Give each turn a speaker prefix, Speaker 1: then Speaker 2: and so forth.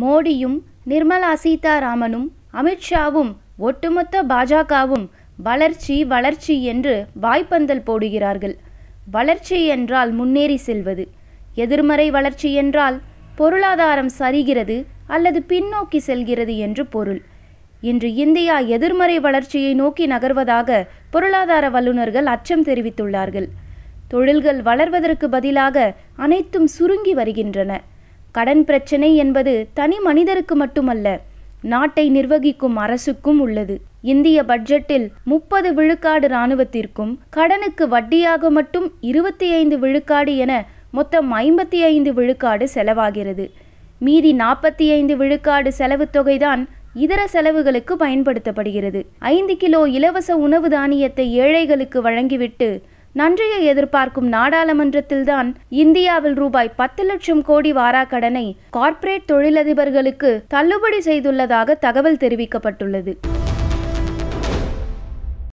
Speaker 1: மோடியும் நிர்மலா சீதாராமனும் அமித்ஷாவும் ஒட்டுமொத்த பாஜகவும் வளர்ச்சி வளர்ச்சி என்று வாய்ப்பந்தல் போடுகிறார்கள் வளர்ச்சி என்றால் முன்னேறி செல்வது எதிர்மறை வளர்ச்சி என்றால் பொருளாதாரம் சரிகிறது அல்லது பின்னோக்கி செல்கிறது என்று பொருள் இன்று இந்தியா எதிர்மறை வளர்ச்சியை நோக்கி நகர்வதாக பொருளாதார வல்லுநர்கள் அச்சம் தெரிவித்துள்ளார்கள் தொழில்கள் வளர்வதற்கு பதிலாக அனைத்தும் சுருங்கி வருகின்றன கடன் பிரச்சனை என்பது தனி மனிதருக்கு மட்டுமல்ல நாட்டை நிர்வகிக்கும் அரசுக்கும் உள்ளது இந்திய பட்ஜெட்டில் முப்பது விழுக்காடு இராணுவத்திற்கும் கடனுக்கு வட்டியாக மட்டும் இருபத்தி ஐந்து விழுக்காடு என மொத்தம் ஐம்பத்தி ஐந்து விழுக்காடு செலவாகிறது மீதி நாற்பத்தி ஐந்து விழுக்காடு செலவு தொகைதான் இதர செலவுகளுக்கு பயன்படுத்தப்படுகிறது ஐந்து கிலோ இலவச உணவு தானியத்தை ஏழைகளுக்கு வழங்கிவிட்டு நன்றியை எதிர்பார்க்கும் நாடாளுமன்றத்தில்தான் இந்தியாவில் ரூபாய் பத்து லட்சம் கோடி வாராக்கடனை கார்ப்பரேட் தொழிலதிபர்களுக்கு தள்ளுபடி செய்துள்ளதாக தகவல் தெரிவிக்கப்பட்டுள்ளது